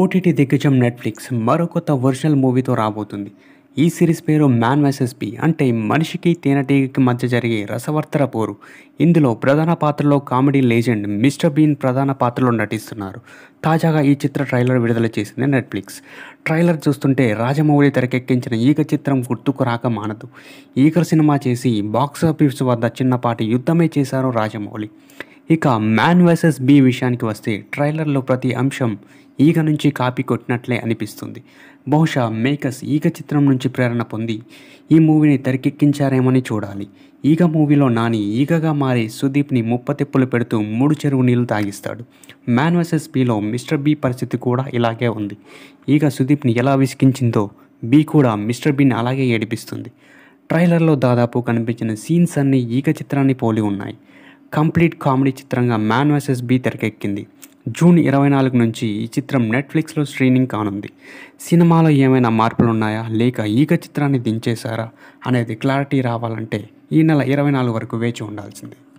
OTT దిగ్గజం Netflix మరో కొత్త ఒరిజినల్ మూవీతో రాబోతుంది ఈ సిరీస్ పేరు మ్యాన్ వర్సెస్ బి అంటే మనిషికి తేనెటీగకి మధ్య జరిగే రసవర్తర పోరు ఇందులో ప్రధాన పాత్రలో కామెడీ లేజెండ్ మిస్టర్ బీన్ ప్రధాన పాత్రలో నటిస్తున్నారు తాజాగా ఈ చిత్ర ట్రైలర్ విడుదల చేసింది నెట్ఫ్లిక్స్ ట్రైలర్ చూస్తుంటే రాజమౌళి తెరకెక్కించిన ఈగ చిత్రం గుర్తుకు రాక మానదు ఈగర్ సినిమా చేసి బాక్సాఫీస్ వద్ద చిన్నపాటి యుద్ధమే చేశారు రాజమౌళి ఇక మ్యాన్ వర్సెస్ బి విషయానికి వస్తే ట్రైలర్లో ప్రతి అంశం ఈగ నుంచి కాపీ కొట్టినట్లే అనిపిస్తుంది బహుశా మేకర్స్ ఈగ చిత్రం నుంచి ప్రేరణ పొంది ఈ మూవీని తెరకెక్కించారేమని చూడాలి ఈగ మూవీలో నాని ఈగగా మారి సుదీప్ని ముప్పతిప్పులు పెడుతూ మూడు చెరువు నీళ్లు తాగిస్తాడు మ్యాన్ వర్సెస్ బీలో మిస్టర్ బీ పరిస్థితి కూడా ఇలాగే ఉంది ఈగ సుదీప్ని ఎలా విసికించిందో బీ కూడా మిస్టర్ బీని అలాగే ఏడిపిస్తుంది ట్రైలర్లో దాదాపు కనిపించిన సీన్స్ అన్నీ ఈగ చిత్రాన్ని పోలి ఉన్నాయి కంప్లీట్ కామెడీ చిత్రంగా మ్యాన్ వర్సెస్ బీ తెరకెక్కింది జూన్ ఇరవై నాలుగు నుంచి ఈ చిత్రం నెట్ఫ్లిక్స్లో స్ట్రీమింగ్ కానుంది సినిమాలో ఏమైనా మార్పులు ఉన్నాయా లేక ఈక చిత్రాన్ని దించేశారా అనేది క్లారిటీ రావాలంటే ఈ నెల ఇరవై నాలుగు వరకు వేచి ఉండాల్సిందే